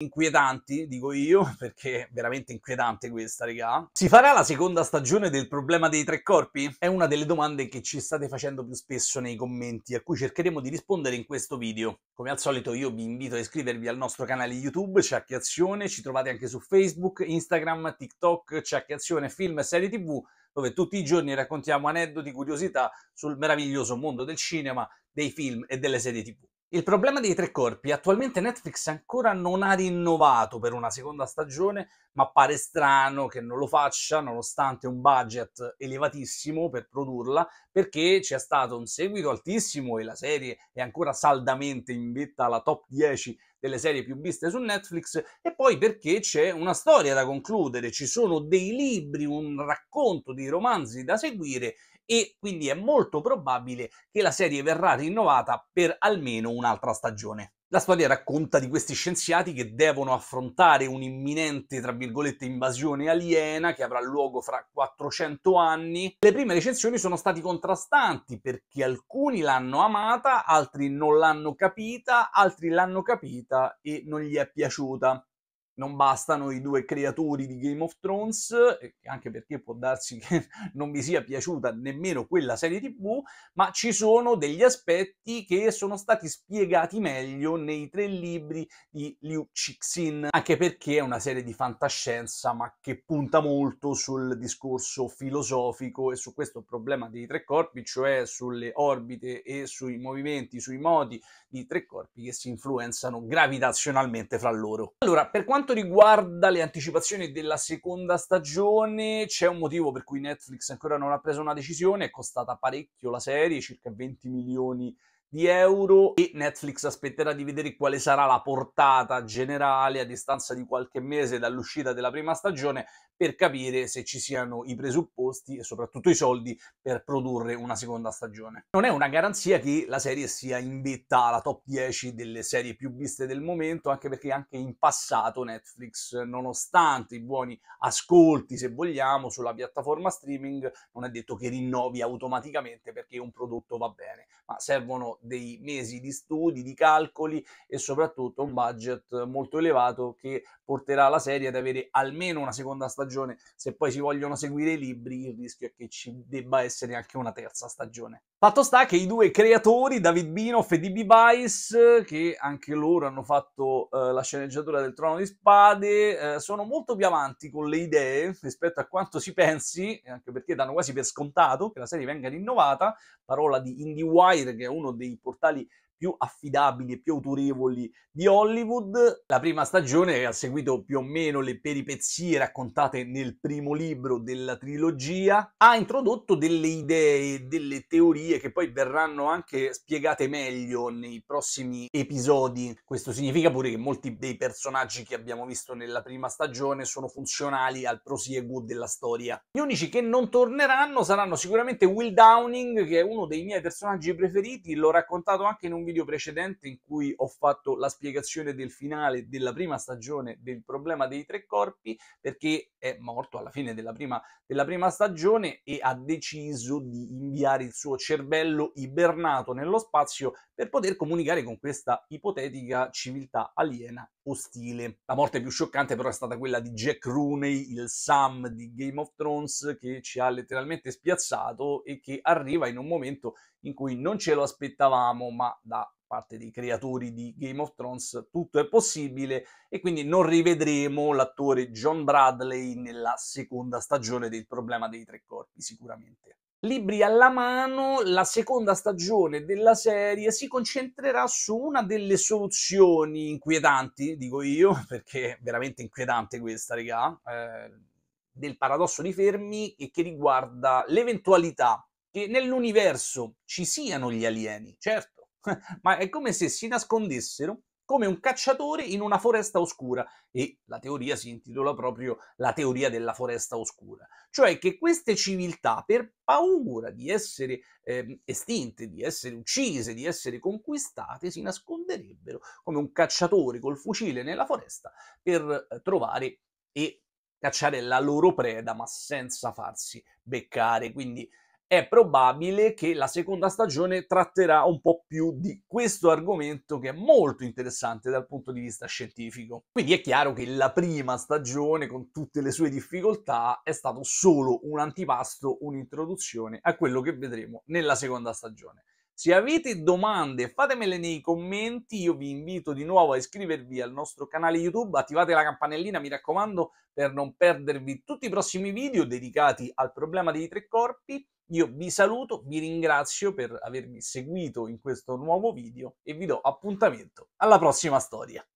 inquietanti, dico io, perché è veramente inquietante questa, regà. Si farà la seconda stagione del problema dei tre corpi? È una delle domande che ci state facendo più spesso nei commenti, a cui cercheremo di rispondere in questo video. Come al solito io vi invito a iscrivervi al nostro canale YouTube, c'è Acchiazione, ci trovate anche su Facebook, Instagram, TikTok, c'è Acchiazione, film e serie tv, dove tutti i giorni raccontiamo aneddoti, curiosità sul meraviglioso mondo del cinema, dei film e delle serie tv. Il problema dei tre corpi, attualmente Netflix ancora non ha rinnovato per una seconda stagione, ma pare strano che non lo faccia, nonostante un budget elevatissimo per produrla, perché c'è stato un seguito altissimo e la serie è ancora saldamente in vetta alla top 10 delle serie più viste su Netflix e poi perché c'è una storia da concludere, ci sono dei libri, un racconto di romanzi da seguire e quindi è molto probabile che la serie verrà rinnovata per almeno un'altra stagione. La storia racconta di questi scienziati che devono affrontare un'imminente, tra virgolette, invasione aliena che avrà luogo fra 400 anni. Le prime recensioni sono state contrastanti perché alcuni l'hanno amata, altri non l'hanno capita, altri l'hanno capita e non gli è piaciuta non bastano i due creatori di Game of Thrones, anche perché può darsi che non mi sia piaciuta nemmeno quella serie TV, ma ci sono degli aspetti che sono stati spiegati meglio nei tre libri di Liu Cixin, anche perché è una serie di fantascienza, ma che punta molto sul discorso filosofico e su questo problema dei tre corpi, cioè sulle orbite e sui movimenti, sui modi di tre corpi che si influenzano gravitazionalmente fra loro. Allora, per quanto quanto riguarda le anticipazioni della seconda stagione, c'è un motivo per cui Netflix ancora non ha preso una decisione, è costata parecchio la serie, circa 20 milioni di di euro e Netflix aspetterà di vedere quale sarà la portata generale a distanza di qualche mese dall'uscita della prima stagione per capire se ci siano i presupposti e soprattutto i soldi per produrre una seconda stagione. Non è una garanzia che la serie sia in vetta alla top 10 delle serie più viste del momento, anche perché anche in passato Netflix, nonostante i buoni ascolti, se vogliamo, sulla piattaforma streaming, non è detto che rinnovi automaticamente perché un prodotto va bene, ma servono dei mesi di studi, di calcoli e soprattutto un budget molto elevato che porterà la serie ad avere almeno una seconda stagione. Se poi si vogliono seguire i libri, il rischio è che ci debba essere anche una terza stagione. Fatto sta che i due creatori, David Binoff e D.B. Weiss, che anche loro hanno fatto eh, la sceneggiatura del Trono di Spade, eh, sono molto più avanti con le idee rispetto a quanto si pensi, anche perché danno quasi per scontato che la serie venga rinnovata, parola di IndieWire, che è uno dei portali più affidabili e più autorevoli di Hollywood. La prima stagione ha seguito più o meno le peripezie raccontate nel primo libro della trilogia, ha introdotto delle idee, delle teorie che poi verranno anche spiegate meglio nei prossimi episodi. Questo significa pure che molti dei personaggi che abbiamo visto nella prima stagione sono funzionali al prosieguo della storia. Gli unici che non torneranno saranno sicuramente Will Downing, che è uno dei miei personaggi preferiti, l'ho raccontato anche in un video precedente in cui ho fatto la spiegazione del finale della prima stagione del problema dei tre corpi perché è morto alla fine della prima, della prima stagione e ha deciso di inviare il suo cervello ibernato nello spazio per poter comunicare con questa ipotetica civiltà aliena ostile. La morte più scioccante però è stata quella di Jack Rooney, il Sam di Game of Thrones, che ci ha letteralmente spiazzato e che arriva in un momento in cui non ce lo aspettavamo, ma da parte dei creatori di Game of Thrones tutto è possibile e quindi non rivedremo l'attore John Bradley nella seconda stagione del problema dei tre corpi sicuramente. Libri alla mano, la seconda stagione della serie si concentrerà su una delle soluzioni inquietanti, dico io, perché è veramente inquietante questa, regà, eh, del paradosso di Fermi e che riguarda l'eventualità che nell'universo ci siano gli alieni, certo, ma è come se si nascondessero come un cacciatore in una foresta oscura e la teoria si intitola proprio la teoria della foresta oscura, cioè che queste civiltà per paura di essere eh, estinte, di essere uccise, di essere conquistate, si nasconderebbero come un cacciatore col fucile nella foresta per eh, trovare e cacciare la loro preda ma senza farsi beccare, quindi è probabile che la seconda stagione tratterà un po' più di questo argomento che è molto interessante dal punto di vista scientifico. Quindi è chiaro che la prima stagione, con tutte le sue difficoltà, è stato solo un antipasto, un'introduzione a quello che vedremo nella seconda stagione. Se avete domande fatemele nei commenti, io vi invito di nuovo a iscrivervi al nostro canale YouTube, attivate la campanellina mi raccomando per non perdervi tutti i prossimi video dedicati al problema dei tre corpi io vi saluto, vi ringrazio per avermi seguito in questo nuovo video e vi do appuntamento alla prossima storia.